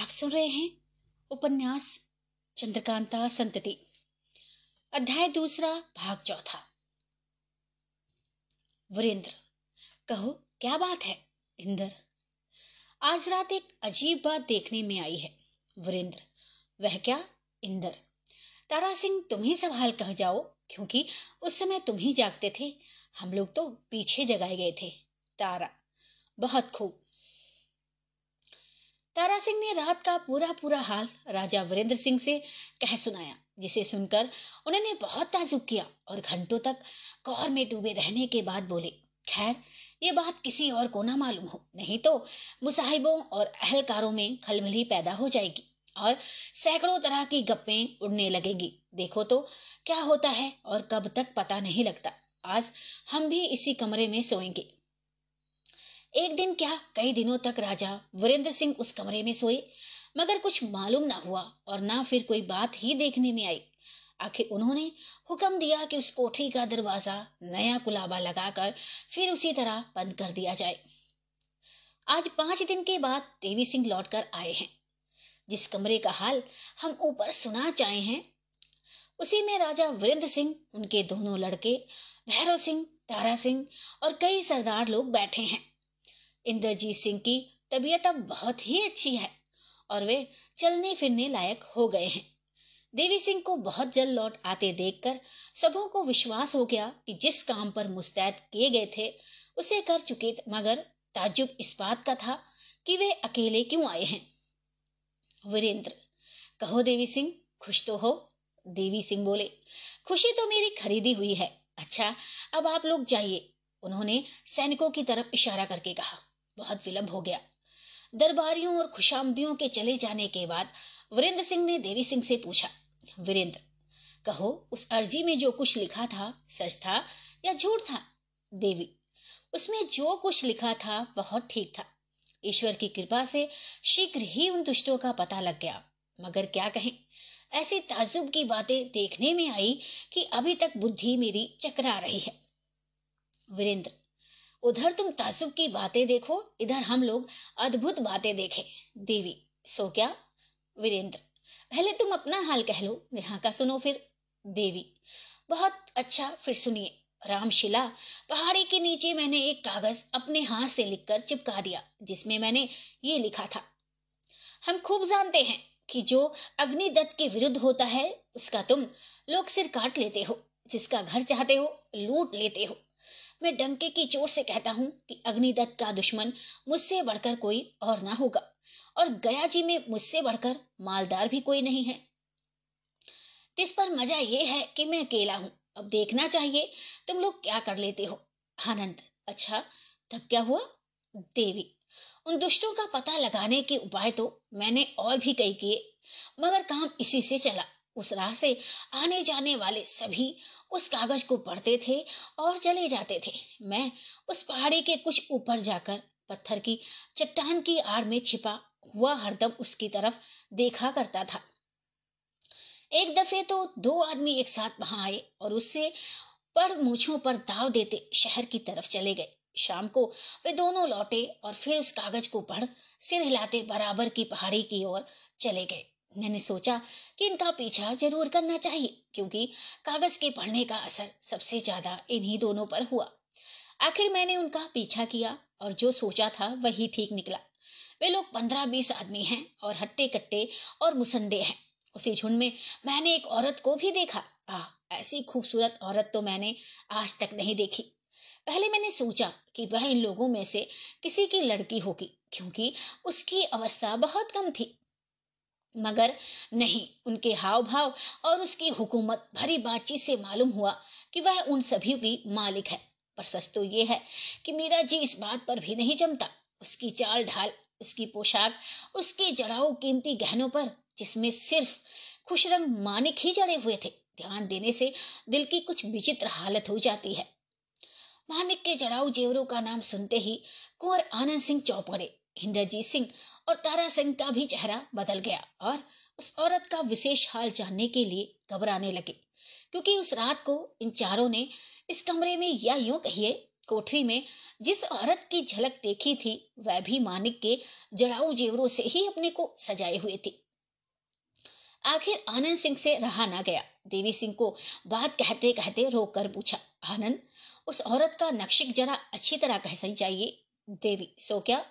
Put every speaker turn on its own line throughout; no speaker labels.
आप सुन रहे हैं उपन्यास चंद्रकांता संतति अध्याय दूसरा भाग चौथा वरेंद्र कहो क्या बात है इंदर आज रात एक अजीब बात देखने में आई है वरेंद्र वह क्या इंदर तारा सिंह तुम ही सवाल कह जाओ क्योंकि उस समय तुम ही जागते थे हम लोग तो पीछे जगाए गए थे तारा बहुत खूब तारा सिंह ने रात का पूरा पूरा हाल राजा वीरेंद्र सिंह से कह सुनाया जिसे सुनकर उन्होंने बहुत ताजुब किया और घंटों तक गौर में डूबे रहने के बाद बोले खैर ये बात किसी और को ना मालूम हो नहीं तो मुसाहिबों और अहलकारों में खलबली पैदा हो जाएगी और सैकड़ों तरह की गप्पें उड़ने लगेंगी देखो तो क्या होता है और कब तक पता नहीं लगता आज हम भी इसी कमरे में सोएंगे एक दिन क्या कई दिनों तक राजा वीरेंद्र सिंह उस कमरे में सोए मगर कुछ मालूम ना हुआ और ना फिर कोई बात ही देखने में आई आखिर उन्होंने हुक्म दिया कि उस कोठी का दरवाजा नया कुलाबा लगाकर फिर उसी तरह बंद कर दिया जाए आज पांच दिन के बाद देवी सिंह लौटकर आए हैं जिस कमरे का हाल हम ऊपर सुना चाहे हैं उसी में राजा वीरेंद्र सिंह उनके दोनों लड़के भैरव सिंह तारा सिंह और कई सरदार लोग बैठे हैं इंद्रजीत सिंह की तबीयत अब बहुत ही अच्छी है और वे चलने फिरने लायक हो गए हैं देवी सिंह को बहुत जल्द लौट आते देखकर सबों को विश्वास हो गया कि जिस काम पर मुस्तैद किए गए थे उसे कर चुके मगर ताजुब इस बात का था कि वे अकेले क्यों आए हैं वीरेंद्र कहो देवी सिंह खुश तो हो देवी सिंह बोले खुशी तो मेरी खरीदी हुई है अच्छा अब आप लोग जाइए उन्होंने सैनिकों की तरफ इशारा करके कहा बहुत विलंब हो गया दरबारियों और खुशामदियों के चले जाने के बाद वीरेंद्र सिंह ने देवी सिंह से पूछा वीरेंद्र कहो उस अर्जी में जो कुछ लिखा था सच था या झूठ था देवी उसमें जो कुछ लिखा था बहुत ठीक था ईश्वर की कृपा से शीघ्र ही उन दुष्टों का पता लग गया मगर क्या कहें ऐसी ताजुब की बातें देखने में आई कि अभी तक बुद्धि मेरी चकरा रही है वीरेंद्र उधर तुम तासुब की बातें देखो इधर हम लोग अद्भुत बातें देखें देवी सो क्या वीरेंद्र पहले तुम अपना हाल कह लो यहाँ का सुनो फिर देवी बहुत अच्छा फिर सुनिए रामशिला पहाड़ी के नीचे मैंने एक कागज अपने हाथ से लिखकर चिपका दिया जिसमें मैंने ये लिखा था हम खूब जानते हैं कि जो अग्निदत्त के विरुद्ध होता है उसका तुम लोग सिर काट लेते हो जिसका घर चाहते हो लूट लेते हो मैं डंके की चोर से कहता हूँ कि अग्निदत्त का दुश्मन मुझसे बढ़कर कोई और ना होगा और गया जी में मुझसे बढ़कर मालदार भी कोई नहीं है इस पर मजा ये है कि मैं अकेला हूँ अब देखना चाहिए तुम लोग क्या कर लेते हो आनंद अच्छा तब क्या हुआ देवी उन दुष्टों का पता लगाने के उपाय तो मैंने और भी कई किए मगर काम इसी से चला उस राह से आने जाने वाले सभी उस कागज को पढ़ते थे और चले जाते थे मैं उस पहाड़ी के कुछ ऊपर जाकर पत्थर की चट्टान की आड़ में छिपा हुआ हरदम उसकी तरफ देखा करता था एक दफे तो दो आदमी एक साथ वहां आए और उससे पड़ मूछों पर दाव देते शहर की तरफ चले गए शाम को वे दोनों लौटे और फिर उस कागज को पढ़ सिर हिलाते बराबर की पहाड़ी की ओर चले गए मैंने सोचा कि इनका पीछा जरूर करना चाहिए क्योंकि कागज के पढ़ने का असर सबसे ज्यादा इन्हीं दोनों पर हुआ आखिर मैंने उनका पीछा किया और जो सोचा था वही ठीक निकला वे लोग पंद्रह बीस आदमी हैं और हट्टे कट्टे और मुसंदे हैं उसी झुंड में मैंने एक औरत को भी देखा आह ऐसी खूबसूरत औरत तो मैंने आज तक नहीं देखी पहले मैंने सोचा कि वह इन लोगों में से किसी की लड़की होगी क्योंकि उसकी अवस्था बहुत कम थी मगर नहीं उनके हाव भाव और उसकी हुकूमत भरी बातचीत से मालूम हुआ कि वह उन सभी की मालिक है पर सच तो ये है कि मीरा जी इस बात पर भी नहीं जमता उसकी चाल ढाल उसकी पोशाक उसके जड़ाऊ कीमती गहनों पर जिसमें सिर्फ खुश रंग मानिक ही जड़े हुए थे ध्यान देने से दिल की कुछ विचित्र हालत हो जाती है मानिक के जड़ाऊ जेवरों का नाम सुनते ही कुंवर आनंद सिंह चौपड़े इंद्रजीत सिंह और तारा सिंह का भी चेहरा बदल गया और उस औरत का विशेष हाल जानने के लिए घबराने लगे क्योंकि उस रात को इन चारों ने इस कमरे में या यूं कहिए कोठरी में जिस औरत की झलक देखी थी वह भी मानिक के जड़ाऊ जेवरों से ही अपने को सजाए हुए थी आखिर आनंद सिंह से रहा ना गया देवी सिंह को बात कहते कहते रोक कर पूछा आनंद उस औरत का नक्शिक जरा अच्छी तरह कह सही चाहिए देवी सो क्या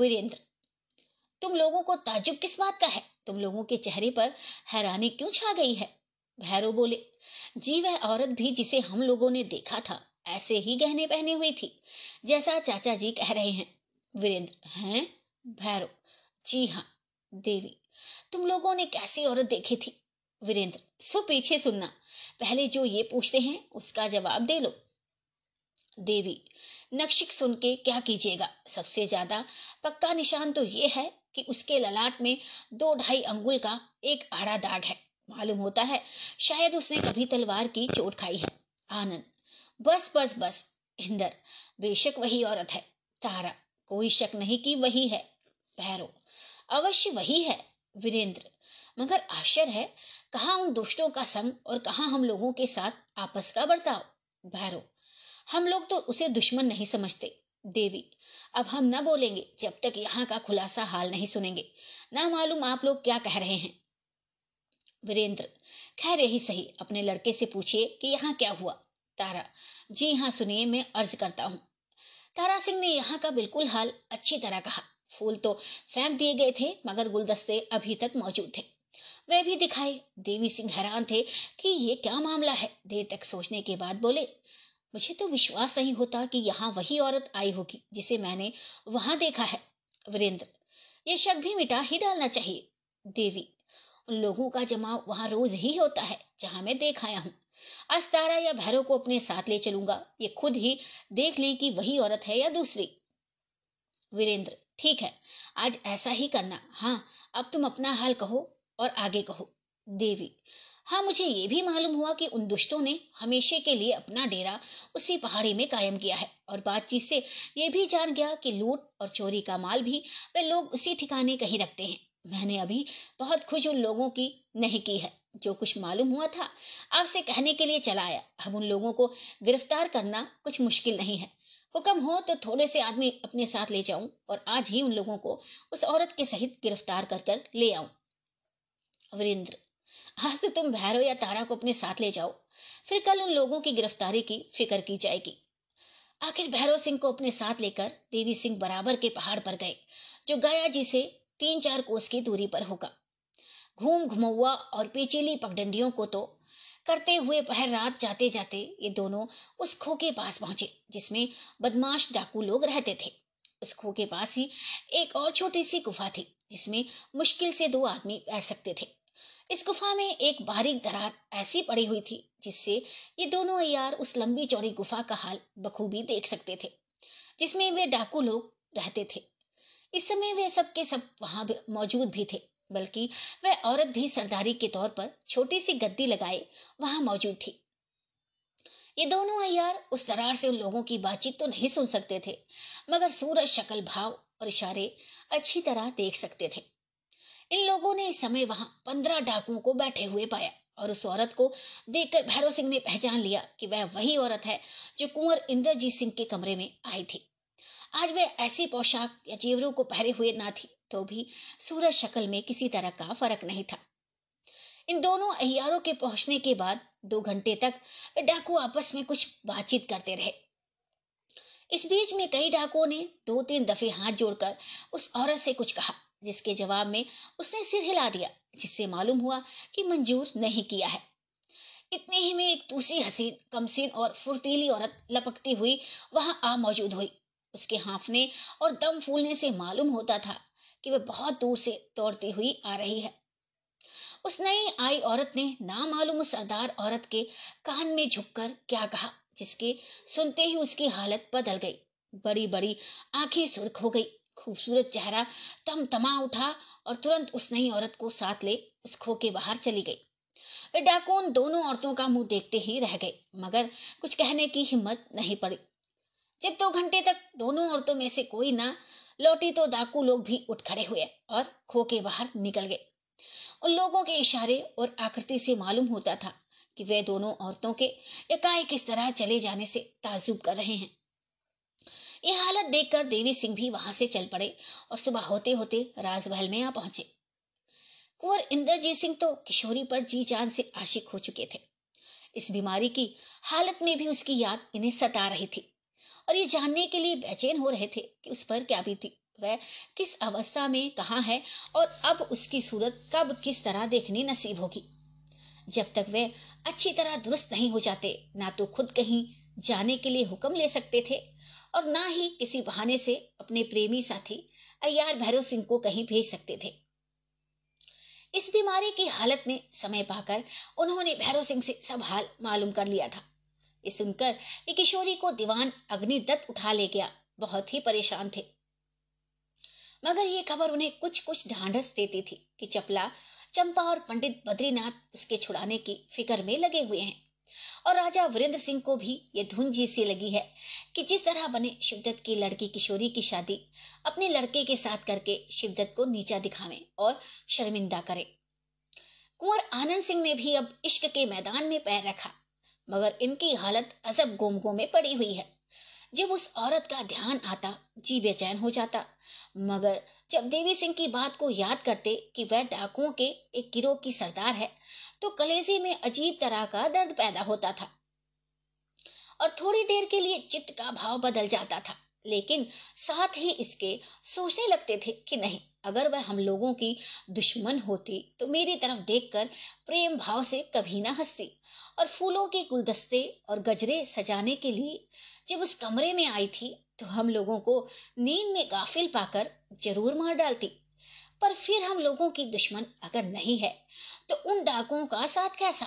वीरेंद्र तुम लोगों को ताजुब किस बात का है तुम लोगों के चेहरे पर हैरानी क्यों छा गई है भैरव बोले जी वह औरत भी जिसे हम लोगों ने देखा था ऐसे ही गहने पहने हुई थी जैसा चाचा जी कह रहे हैं वीरेंद्र हैं भैरव जी हाँ देवी तुम लोगों ने कैसी औरत देखी थी वीरेंद्र सो पीछे सुनना पहले जो ये पूछते हैं उसका जवाब दे लो देवी नक्शिक सुन के क्या कीजिएगा सबसे ज्यादा पक्का निशान तो ये है कि उसके ललाट में दो ढाई अंगुल का एक आड़ा दाग है मालूम होता है शायद उसने कभी तलवार की चोट खाई है आनंद बस बस बस इंदर बेशक वही औरत है तारा कोई शक नहीं कि वही है भैरव अवश्य वही है वीरेंद्र मगर आश्चर्य है कहा उन दुष्टों का संग और कहा हम लोगों के साथ आपस का बर्ताव भैरव हम लोग तो उसे दुश्मन नहीं समझते देवी अब हम न बोलेंगे जब तक यहाँ का खुलासा हाल नहीं सुनेंगे ना मालूम आप लोग क्या कह रहे हैं वीरेंद्र खैर यही सही अपने लड़के से पूछिए कि यहाँ क्या हुआ तारा जी हाँ सुनिए मैं अर्ज करता हूँ तारा सिंह ने यहाँ का बिल्कुल हाल अच्छी तरह कहा फूल तो फेंक दिए गए थे मगर गुलदस्ते अभी तक मौजूद थे वे भी दिखाए देवी सिंह हैरान थे कि ये क्या मामला है देर तक सोचने के बाद बोले मुझे तो विश्वास नहीं होता कि यहाँ वही औरत आई होगी जिसे मैंने वहां देखा है वीरेंद्र ये शक भी मिटा ही डालना चाहिए देवी उन लोगों का जमाव वहां रोज ही होता है जहां मैं देख आया हूँ आज तारा या भैरव को अपने साथ ले चलूंगा ये खुद ही देख ली कि वही औरत है या दूसरी वीरेंद्र ठीक है आज ऐसा ही करना हाँ अब तुम अपना हाल कहो और आगे कहो देवी हाँ मुझे ये भी मालूम हुआ कि उन दुष्टों ने हमेशे के लिए अपना डेरा उसी पहाड़ी में कायम किया है और बातचीत से ये भी जान गया कि लूट और चोरी का माल भी वे लोग उसी ठिकाने कहीं रखते हैं मैंने अभी बहुत खुश उन लोगों की नहीं की है जो कुछ मालूम हुआ था आपसे कहने के लिए चला आया अब उन लोगों को गिरफ्तार करना कुछ मुश्किल नहीं है हुक्म हो तो थोड़े से आदमी अपने साथ ले जाऊं और आज ही उन लोगों को उस औरत के सहित गिरफ्तार कर कर ले आऊं वीरेंद्र आज तो तुम भैरव या तारा को अपने साथ ले जाओ फिर कल उन लोगों की गिरफ्तारी की फिक्र की जाएगी आखिर भैरव सिंह को अपने साथ लेकर देवी सिंह बराबर के पहाड़ पर गए जो गया जी से तीन चार कोस की दूरी पर होगा घूम घुमौआ और पेचीली पगडंडियों को तो करते हुए पहर रात जाते जाते ये दोनों उस खो के पास पहुंचे जिसमें बदमाश डाकू लोग रहते थे उस खो के पास ही एक और छोटी सी गुफा थी जिसमें मुश्किल से दो आदमी बैठ सकते थे इस गुफा में एक बारीक दरार ऐसी पड़ी हुई थी जिससे ये दोनों अयार उस लंबी चौड़ी गुफा का हाल बखूबी देख सकते थे जिसमें वे डाकू लोग रहते थे इस समय वे सब के सब वहां मौजूद भी थे बल्कि वह औरत भी सरदारी के तौर पर छोटी सी गद्दी लगाए वहां मौजूद थी ये दोनों अयार उस दरार से उन लोगों की बातचीत तो नहीं सुन सकते थे मगर सूरज शक्ल भाव और इशारे अच्छी तरह देख सकते थे इन लोगों ने इस समय वहां पंद्रह डाकुओं को बैठे हुए पाया और उस औरत को देखकर भैरव सिंह ने पहचान लिया कि वह वही औरत है जो कुंवर इंद्रजीत सिंह के कमरे में आई थी आज वह ऐसी पोशाक या जेवरों को पहरे हुए ना थी तो भी सूरज शक्ल में किसी तरह का फर्क नहीं था इन दोनों अहियारों के पहुंचने के बाद दो घंटे तक डाकू आपस में कुछ बातचीत करते रहे इस बीच में कई डाकुओं ने दो तीन दफे हाथ जोड़कर उस औरत से कुछ कहा जिसके जवाब में उसने सिर हिला दिया जिससे मालूम हुआ कि मंजूर नहीं किया है इतने ही में एक दूसरी हसीन कमसीन और फुर्तीली औरत लपकती हुई वहां आ मौजूद हुई उसके हाफने और दम फूलने से मालूम होता था कि वह बहुत दूर से दौड़ती हुई आ रही है उस नई आई औरत ने ना मालूम उस अदार औरत के कान में झुककर क्या कहा जिसके सुनते ही उसकी हालत बदल गई बड़ी बड़ी आंखें सुर्ख हो गई खूबसूरत चेहरा तम तमा उठा और तुरंत उस नई औरत को साथ ले उस खो के बाहर चली गई वे डाकून दोनों औरतों का मुंह देखते ही रह गए मगर कुछ कहने की हिम्मत नहीं पड़ी जब दो घंटे तक दोनों औरतों में से कोई ना लौटी तो डाकू लोग भी उठ खड़े हुए और खो के बाहर निकल गए उन लोगों के इशारे और आकृति से मालूम होता था कि वे दोनों औरतों के एकाएक किस तरह चले जाने से ताजुब कर रहे हैं ये हालत देखकर देवी सिंह भी वहां से चल पड़े और सुबह होते होते राजमहल में आ पहुंचे कुंवर इंद्रजीत सिंह तो किशोरी पर जी जान से आशिक हो चुके थे इस बीमारी की हालत में भी उसकी याद इन्हें सता रही थी और ये जानने के लिए बेचैन हो रहे थे कि उस पर क्या भी थी वह किस अवस्था में कहाँ है और अब उसकी सूरत कब किस तरह देखने नसीब होगी जब तक वे अच्छी तरह दुरुस्त नहीं हो जाते ना तो खुद कहीं जाने के लिए हुक्म ले सकते थे और ना ही किसी बहाने से अपने प्रेमी साथी अयार भैरव सिंह को कहीं भेज सकते थे इस बीमारी की हालत में समय पाकर उन्होंने भैरव सिंह से सब हाल मालूम कर लिया था ये सुनकर किशोरी को दीवान अग्निदत्त उठा ले गया बहुत ही परेशान थे मगर ये खबर उन्हें कुछ कुछ ढांढस देती थी कि चपला चंपा और पंडित बद्रीनाथ उसके छुड़ाने की फिक्र में लगे हुए हैं और राजा वीरेंद्र सिंह को भी ये धुन जैसी लगी है कि जिस तरह बने शिवदत्त की लड़की किशोरी की शादी अपने लड़के के साथ करके शिवदत्त को नीचा दिखावे और शर्मिंदा करे कुंवर आनंद सिंह ने भी अब इश्क के मैदान में पैर रखा मगर इनकी हालत असब गोमगो में पड़ी हुई है जब उस औरत का ध्यान आता जी बेचैन हो जाता मगर जब देवी सिंह की बात को याद करते कि वह डाकुओं के एक गिरोह की सरदार है तो कलेजे में अजीब तरह का दर्द पैदा होता था और थोड़ी देर के लिए चित्त का भाव बदल जाता था लेकिन साथ ही इसके सोचने लगते थे कि नहीं अगर वह हम लोगों की दुश्मन होती तो मेरी तरफ देखकर प्रेम भाव से कभी ना हंसती और फूलों के गुलदस्ते और गजरे सजाने के लिए जब उस कमरे में आई थी तो हम लोगों को नींद में गाफिल पाकर जरूर मार डालती पर फिर हम लोगों की दुश्मन अगर नहीं है तो उन डाकुओं का साथ कैसा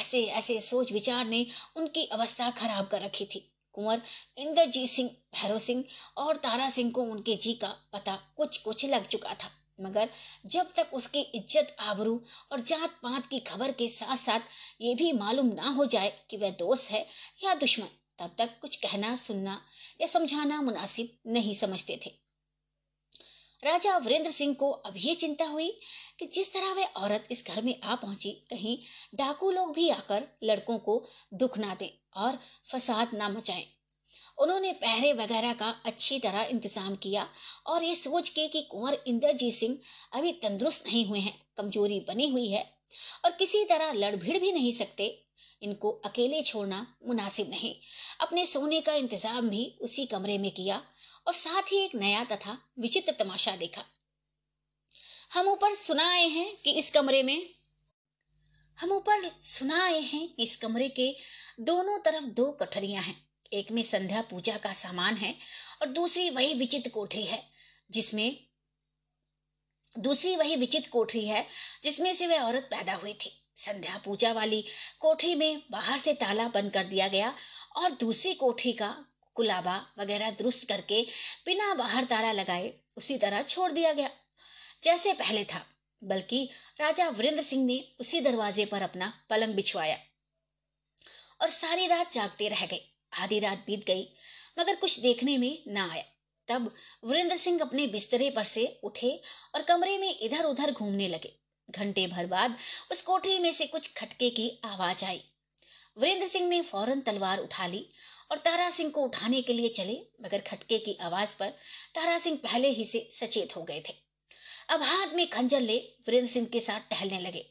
ऐसे ऐसे सोच विचार ने उनकी अवस्था खराब कर रखी थी कुंवर इंद्रजीत सिंह भैरव सिंह और तारा सिंह को उनके जी का पता कुछ कुछ लग चुका था मगर जब तक उसकी इज्जत आबरू और जात पात की खबर के साथ साथ ये भी मालूम ना हो जाए कि वह दोस्त है या दुश्मन तब तक कुछ कहना सुनना या समझाना मुनासिब नहीं समझते थे राजा वीरेंद्र सिंह को अब ये चिंता हुई कि जिस तरह वे औरत इस घर में आ पहुंची कहीं डाकू लोग भी आकर लड़कों को दुख ना दें और फसाद ना मचाएं। उन्होंने पहरे वगैरह का अच्छी तरह इंतजाम किया और ये सोच के कि कुंवर इंद्रजीत सिंह अभी तंदुरुस्त नहीं हुए हैं कमजोरी बनी हुई है और किसी तरह लड़ भिड़ भी नहीं सकते इनको अकेले छोड़ना मुनासिब नहीं अपने सोने का इंतजाम भी उसी कमरे में किया और साथ ही एक नया तथा विचित्र तमाशा देखा हम ऊपर सुना आए हैं कि इस कमरे में हम ऊपर सुना आए हैं कि इस कमरे के दोनों तरफ दो कठरिया हैं एक में संध्या पूजा का सामान है और दूसरी वही विचित्र कोठरी है जिसमें दूसरी वही विचित्र कोठरी है जिसमें से वह औरत पैदा हुई थी संध्या पूजा वाली कोठरी में बाहर से ताला बंद कर दिया गया और दूसरी कोठरी का कुलाबा वगैरह दुरुस्त करके बिना बाहर ताला लगाए उसी तरह छोड़ दिया गया जैसे पहले था बल्कि राजा वीरेंद्र सिंह ने उसी दरवाजे पर अपना पलंग बिछवाया और सारी रात जागते रह गए आधी रात बीत गई मगर कुछ देखने में ना आया तब वीरेंद्र सिंह अपने बिस्तरे पर से उठे और कमरे में इधर उधर घूमने लगे घंटे भर बाद उस कोठरी में से कुछ खटके की आवाज आई वीरेंद्र सिंह ने फौरन तलवार उठा ली और तारा सिंह को उठाने के लिए चले मगर खटके की आवाज पर तारा सिंह पहले ही से सचेत हो गए थे अब हाथ में खंजर ले वीरेंद्र सिंह के साथ टहलने लगे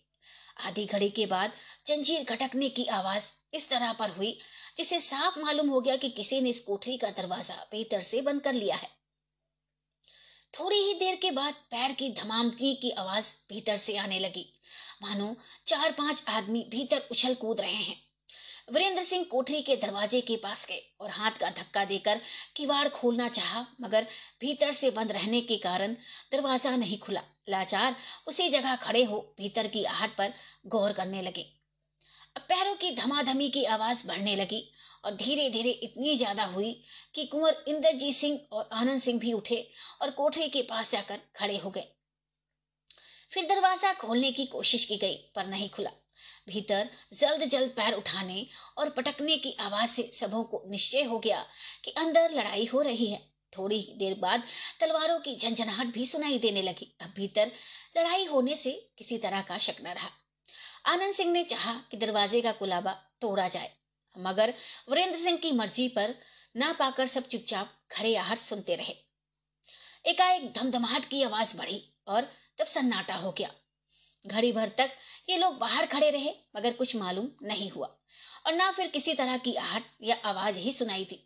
आधी घड़ी के बाद जंजीर घटकने की आवाज इस तरह पर हुई जिसे साफ मालूम हो गया कि किसी ने इस कोठरी का दरवाजा भीतर से बंद कर लिया है थोड़ी ही देर के बाद पैर की धमामकी की आवाज भीतर से आने लगी मानो चार पांच आदमी भीतर उछल कूद रहे हैं वीरेंद्र सिंह कोठरी के दरवाजे के पास गए और हाथ का धक्का देकर किवाड़ खोलना चाहा मगर भीतर से बंद रहने के कारण दरवाजा नहीं खुला लाचार उसी जगह खड़े हो भीतर की आहट पर गौर करने लगे अब पैरों की धमाधमी की आवाज बढ़ने लगी और धीरे धीरे इतनी ज्यादा हुई कि कुंवर इंद्रजीत सिंह और आनंद सिंह भी उठे और कोठरी के पास जाकर खड़े हो गए फिर दरवाजा खोलने की कोशिश की गई पर नहीं खुला भीतर जल्द जल्द पैर उठाने और पटकने की आवाज से सबों को निश्चय हो गया कि अंदर लड़ाई हो रही है थोड़ी देर बाद तलवारों की झंझनाहट भी सुनाई देने लगी अब भीतर लड़ाई होने से किसी तरह का शक न रहा आनंद सिंह ने चाहा कि दरवाजे का कुलाबा तोड़ा जाए मगर वीरेंद्र सिंह की मर्जी पर ना पाकर सब चुपचाप खड़े आहट सुनते रहे एकाएक धमधमाहट की आवाज बढ़ी और तब सन्नाटा हो गया घड़ी भर तक ये लोग बाहर खड़े रहे मगर कुछ मालूम नहीं हुआ और ना फिर किसी तरह की आहट या आवाज ही सुनाई थी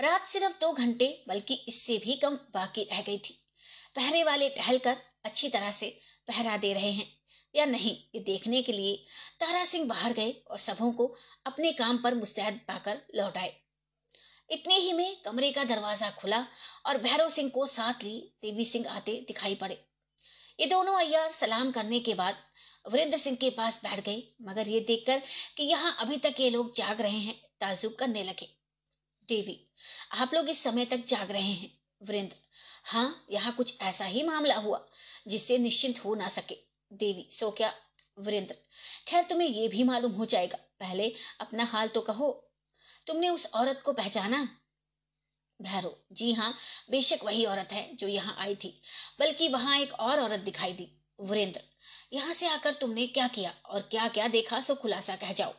रात सिर्फ दो घंटे बल्कि इससे भी कम बाकी रह गई थी पहरे वाले टहलकर अच्छी तरह से पहरा दे रहे हैं या नहीं ये देखने के लिए तारा सिंह बाहर गए और सबों को अपने काम पर मुस्तैद पाकर लौट आए इतने ही में कमरे का दरवाजा खुला और भैरव सिंह को साथ लिए देवी सिंह आते दिखाई पड़े ये दोनों अयार सलाम करने के बाद वरिंद्र सिंह के पास बैठ गए मगर ये देखकर कि यहाँ अभी तक ये लोग जाग रहे हैं ताजुब करने लगे देवी आप लोग इस समय तक जाग रहे हैं वरिंद्र हाँ यहाँ कुछ ऐसा ही मामला हुआ जिससे निश्चिंत हो ना सके देवी सो क्या वरिंद्र खैर तुम्हें ये भी मालूम हो जाएगा पहले अपना हाल तो कहो तुमने उस औरत को पहचाना भैरव जी हाँ बेशक वही औरत है जो यहाँ आई थी बल्कि वहां एक और औरत दिखाई दी वीरेंद्र यहाँ से आकर तुमने क्या किया और क्या क्या देखा सो खुलासा कह जाओ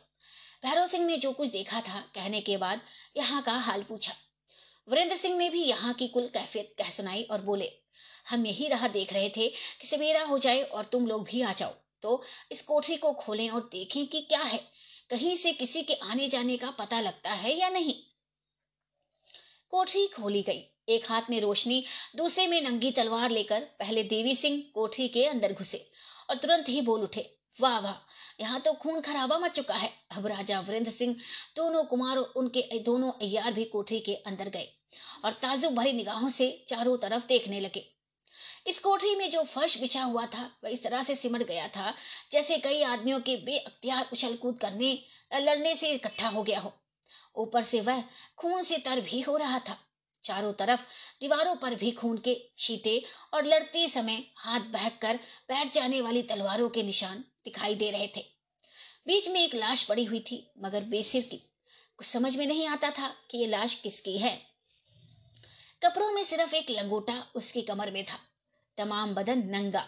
भैरव सिंह ने जो कुछ देखा था कहने के बाद यहाँ का हाल पूछा वरेंद्र सिंह ने भी यहाँ की कुल कैफियत कह सुनाई और बोले हम यही राह देख रहे थे कि सवेरा हो जाए और तुम लोग भी आ जाओ तो इस कोठरी को खोलें और देखें कि क्या है कहीं से किसी के आने जाने का पता लगता है या नहीं कोठरी खोली गई एक हाथ में रोशनी दूसरे में नंगी तलवार लेकर पहले देवी सिंह कोठरी के अंदर घुसे और तुरंत ही बोल उठे वाह वाह यहाँ तो खून खराबा मच चुका है अब राजा वीरेंद्र सिंह दोनों कुमार और उनके दोनों अयार भी कोठरी के अंदर गए और ताजुब भरी निगाहों से चारों तरफ देखने लगे इस कोठरी में जो फर्श बिछा हुआ था वह इस तरह से सिमट गया था जैसे कई आदमियों के बेअख्तियार उछल कूद करने लड़ने से इकट्ठा हो गया हो ऊपर से वह खून से तर भी हो रहा था चारों तरफ दीवारों पर भी खून के छीटे और लड़ते समय हाथ बहक कर बैठ जाने वाली तलवारों के निशान दिखाई दे रहे थे बीच में एक लाश पड़ी हुई थी मगर बेसिर की कुछ समझ में नहीं आता था कि यह लाश किसकी है कपड़ों में सिर्फ एक लंगोटा उसकी कमर में था तमाम बदन नंगा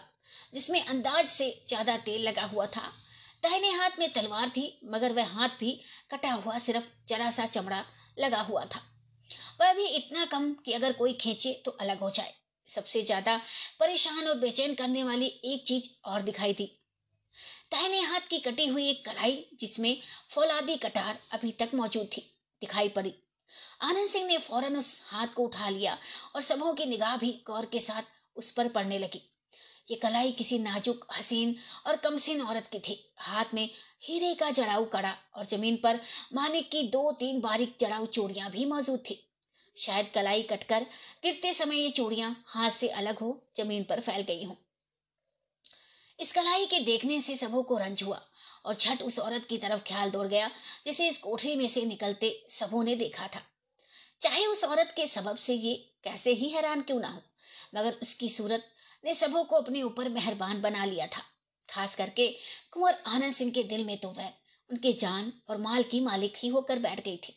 जिसमें अंदाज से ज्यादा तेल लगा हुआ था दाहिने हाथ में तलवार थी मगर वह हाथ भी कटा हुआ सिर्फ जरा सा चमड़ा लगा हुआ था वह भी इतना कम कि अगर कोई खींचे तो अलग हो जाए सबसे ज्यादा परेशान और बेचैन करने वाली एक चीज और दिखाई थी दाहिने हाथ की कटी हुई एक कलाई जिसमें फौलादी कटार अभी तक मौजूद थी दिखाई पड़ी आनंद सिंह ने फौरन उस हाथ को उठा लिया और सबों की निगाह भी गौर के साथ उस पर पड़ने लगी ये कलाई किसी नाजुक हसीन और कमसीन औरत की थी हाथ में हीरे का जड़ाऊ कड़ा और जमीन पर मानिक की दो तीन बारीक जड़ाऊ चूड़ियां भी मौजूद थी शायद कलाई कटकर गिरते समय ये चूड़ियां हाथ से अलग हो जमीन पर फैल गई हों इस कलाई के देखने से सबों को रंज हुआ और झट उस औरत की तरफ ख्याल दौड़ गया जिसे इस कोठरी में से निकलते सबों ने देखा था चाहे उस औरत के सबब से ये कैसे ही हैरान क्यों ना हो मगर उसकी सूरत ने सबों को अपने ऊपर मेहरबान बना लिया था खास करके कुंवर आनंद सिंह के दिल में तो वह उनके जान और माल की मालिक ही होकर बैठ गई थी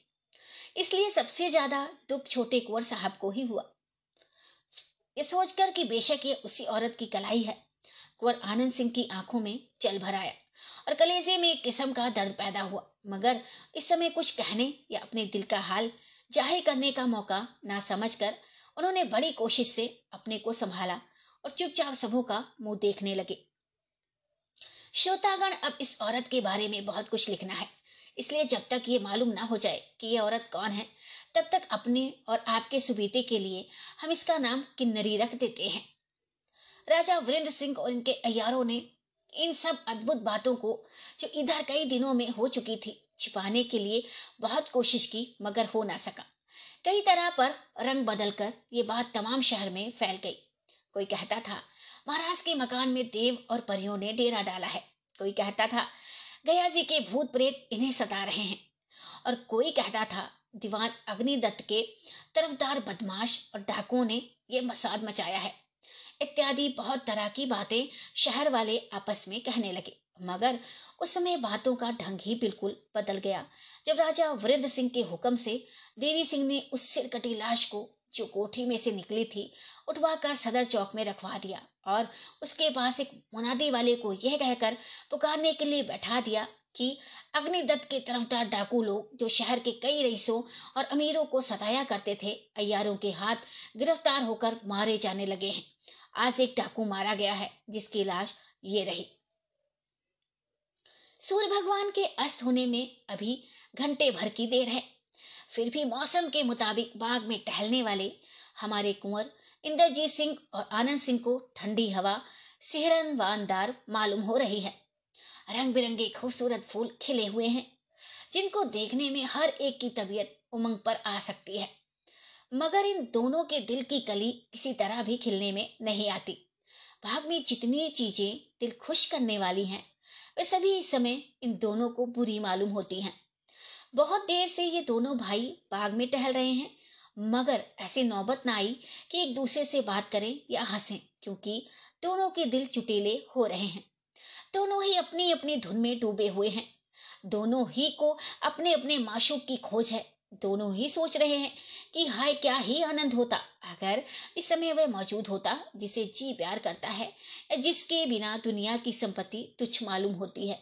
इसलिए सबसे ज्यादा दुख छोटे कुंवर साहब को ही हुआ ये सोचकर कि बेशक ये उसी औरत की कलाई है कुंवर आनंद सिंह की आंखों में चल भर आया और कलेजे में एक किस्म का दर्द पैदा हुआ मगर इस समय कुछ कहने या अपने दिल का हाल जाहिर करने का मौका ना समझकर उन्होंने बड़ी कोशिश से अपने को संभाला और चुपचाप सबों का मुंह देखने लगे श्रोतागण अब इस औरत के बारे में बहुत कुछ लिखना है इसलिए जब तक ये मालूम ना हो जाए कि ये औरत कौन है तब तक अपने और आपके सुबीते के लिए हम इसका नाम किन्नरी रख देते हैं राजा वृंद सिंह और इनके अयारों ने इन सब अद्भुत बातों को जो इधर कई दिनों में हो चुकी थी छिपाने के लिए बहुत कोशिश की मगर हो ना सका कई तरह पर रंग बदलकर ये बात तमाम शहर में फैल गई कोई कहता था महाराज के मकान में देव और परियों ने डेरा डाला है कोई कहता था गया जी के भूत प्रेत इन्हें सता रहे हैं और कोई कहता था दीवान अग्निदत्त के तरफदार बदमाश और डाकुओं ने ये मसाद मचाया है इत्यादि बहुत तरह की बातें शहर वाले आपस में कहने लगे मगर उस समय बातों का ढंग ही बिल्कुल बदल गया जब राजा वृद्ध सिंह के हुक्म से देवी सिंह ने उस सिरकटी लाश को जो कोठी में से निकली थी उठवाकर सदर चौक में रखवा दिया और उसके पास एक मुनादी वाले को यह कहकर पुकारने के लिए बैठा दिया कि अग्निदत्त के तरफदार डाकू लोग जो शहर के कई रईसों और अमीरों को सताया करते थे अयारों के हाथ गिरफ्तार होकर मारे जाने लगे हैं आज एक डाकू मारा गया है जिसकी लाश ये रही सूर्य भगवान के अस्त होने में अभी घंटे भर की देर है फिर भी मौसम के मुताबिक बाग में टहलने वाले हमारे कुंवर इंद्रजीत सिंह और आनंद सिंह को ठंडी हवा सिहरन वानदार मालूम हो रही है रंग बिरंगे खूबसूरत फूल खिले हुए हैं जिनको देखने में हर एक की तबीयत उमंग पर आ सकती है मगर इन दोनों के दिल की कली किसी तरह भी खिलने में नहीं आती बाग में जितनी चीजें दिल खुश करने वाली हैं वे सभी इस समय इन दोनों को बुरी मालूम होती हैं बहुत देर से ये दोनों भाई बाग में टहल रहे हैं मगर ऐसी नौबत ना आई कि एक दूसरे से बात करें या हंसें क्योंकि दोनों के दिल चुटेले हो रहे हैं दोनों ही अपनी अपनी धुन में डूबे हुए हैं दोनों ही को अपने अपने माशूक की खोज है दोनों ही सोच रहे हैं कि हाय क्या ही आनंद होता अगर इस समय वह मौजूद होता जिसे जी प्यार करता है जिसके बिना दुनिया की संपत्ति तुच्छ मालूम होती है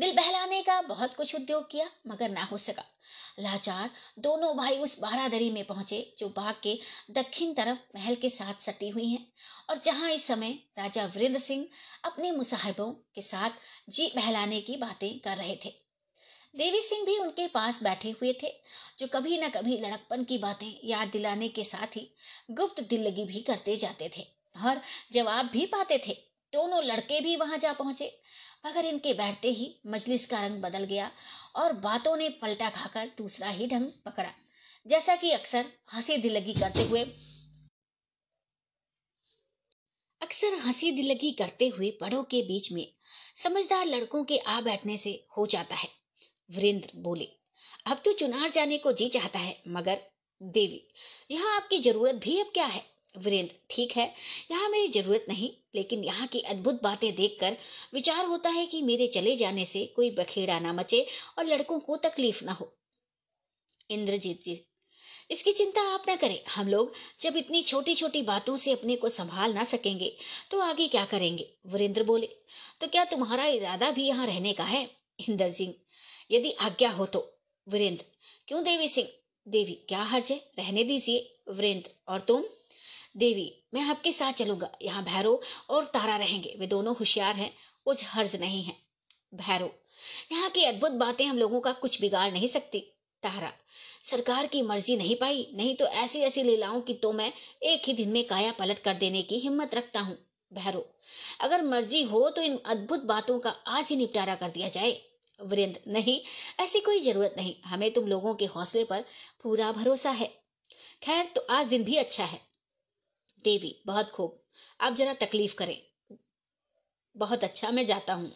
दिल बहलाने का बहुत कुछ उद्योग किया मगर ना हो सका लाचार दोनों भाई उस बारादरी में पहुंचे जो बाग के दक्षिण तरफ महल के साथ सटी हुई है और जहां इस समय राजा वीरेंद्र सिंह अपने मुसाहिबों के साथ जी बहलाने की बातें कर रहे थे देवी सिंह भी उनके पास बैठे हुए थे जो कभी न कभी लड़कपन की बातें याद दिलाने के साथ ही गुप्त दिल लगी भी करते जाते थे और जवाब भी पाते थे दोनों लड़के भी वहां जा पहुंचे मगर इनके बैठते ही मजलिस का रंग बदल गया और बातों ने पलटा खाकर दूसरा ही ढंग पकड़ा जैसा कि अक्सर हंसी दिलगी करते हुए अक्सर हंसी दिलगी करते हुए बड़ों के बीच में समझदार लड़कों के आ बैठने से हो जाता है वीरेंद्र बोले अब तो चुनार जाने को जी चाहता है मगर देवी यहाँ आपकी जरूरत भी अब क्या है वीरेंद्र ठीक है यहाँ मेरी जरूरत नहीं लेकिन यहाँ की अद्भुत बातें देखकर विचार होता है कि मेरे चले जाने से कोई बखेड़ा ना मचे और लड़कों को तकलीफ ना हो इंद्रजीत जी इसकी चिंता आप ना करें हम लोग जब इतनी छोटी छोटी बातों से अपने को संभाल ना सकेंगे तो आगे क्या करेंगे वीरेंद्र बोले तो क्या तुम्हारा इरादा भी यहाँ रहने का है इंद्र सिंह यदि आज्ञा हो तो वीरेंद्र क्यों देवी सिंह देवी क्या हर्ज है रहने दीजिए वीरेंद्र और तुम देवी मैं आपके साथ चलूंगा यहाँ भैरव और तारा रहेंगे वे दोनों होशियार हैं कुछ हर्ज नहीं है भैरव यहाँ की अद्भुत बातें हम लोगों का कुछ बिगाड़ नहीं सकती तारा सरकार की मर्जी नहीं पाई नहीं तो ऐसी ऐसी लीलाओं की तो मैं एक ही दिन में काया पलट कर देने की हिम्मत रखता हूँ भैरव अगर मर्जी हो तो इन अद्भुत बातों का आज ही निपटारा कर दिया जाए वृंद नहीं ऐसी कोई जरूरत नहीं हमें तुम लोगों के हौसले पर पूरा भरोसा है खैर तो आज दिन भी अच्छा है देवी बहुत खूब आप जरा तकलीफ करें बहुत अच्छा मैं जाता हूँ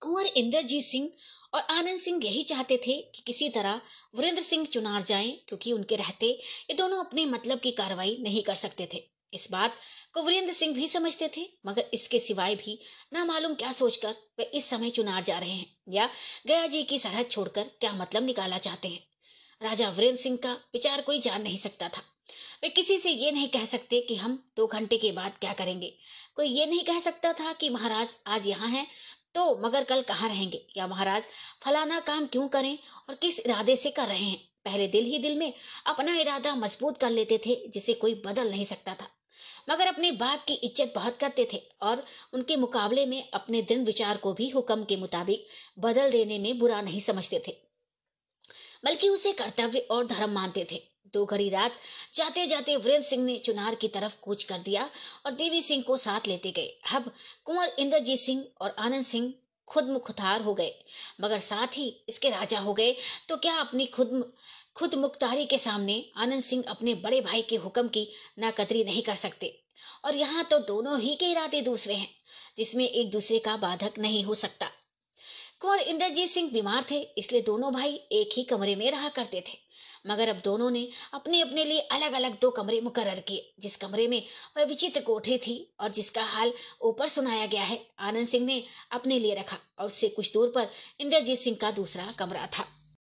कुंवर इंद्रजीत सिंह और आनंद सिंह यही चाहते थे कि किसी तरह वरेंद्र सिंह चुनार जाएं क्योंकि उनके रहते ये दोनों अपने मतलब की कार्रवाई नहीं कर सकते थे इस बात को वीरेंद्र सिंह भी समझते थे मगर इसके सिवाय भी ना मालूम क्या सोचकर वे इस समय चुनार जा रहे हैं या गया जी की सरहद छोड़कर क्या मतलब निकाला चाहते हैं राजा वीरेंद्र सिंह का विचार कोई जान नहीं सकता था वे किसी से ये नहीं कह सकते कि हम दो घंटे के बाद क्या करेंगे कोई ये नहीं कह सकता था कि महाराज आज यहाँ हैं तो मगर कल कहाँ रहेंगे या महाराज फलाना काम क्यों करें और किस इरादे से कर रहे हैं पहले दिल ही दिल में अपना इरादा मजबूत कर लेते थे जिसे कोई बदल नहीं सकता था मगर अपने बाप की इज्जत बहुत करते थे और उनके मुकाबले में अपने दृढ़ विचार को भी हुक्म के मुताबिक बदल देने में बुरा नहीं समझते थे बल्कि उसे कर्तव्य और धर्म मानते थे दो घड़ी रात जाते जाते वीरेंद्र सिंह ने चुनार की तरफ कूच कर दिया और देवी सिंह को साथ लेते गए अब कुंवर इंद्रजीत सिंह और आनंद सिंह खुद मुख्तार हो गए मगर साथ ही इसके राजा हो गए तो क्या अपनी खुद खुद मुख्तारी के सामने आनंद सिंह अपने बड़े भाई के हुक्म की नाकदरी नहीं कर सकते और यहाँ तो दोनों ही के इरादे दूसरे हैं जिसमें एक दूसरे का बाधक नहीं हो सकता कुंवर इंद्रजीत सिंह बीमार थे इसलिए दोनों भाई एक ही कमरे में रहा करते थे मगर अब दोनों ने अपने अपने लिए अलग अलग दो कमरे मुकर्र किए जिस कमरे में वह विचित्र कोठरी थी और जिसका हाल ऊपर सुनाया गया है आनंद सिंह ने अपने लिए रखा और उससे कुछ दूर पर इंद्रजीत सिंह का दूसरा कमरा था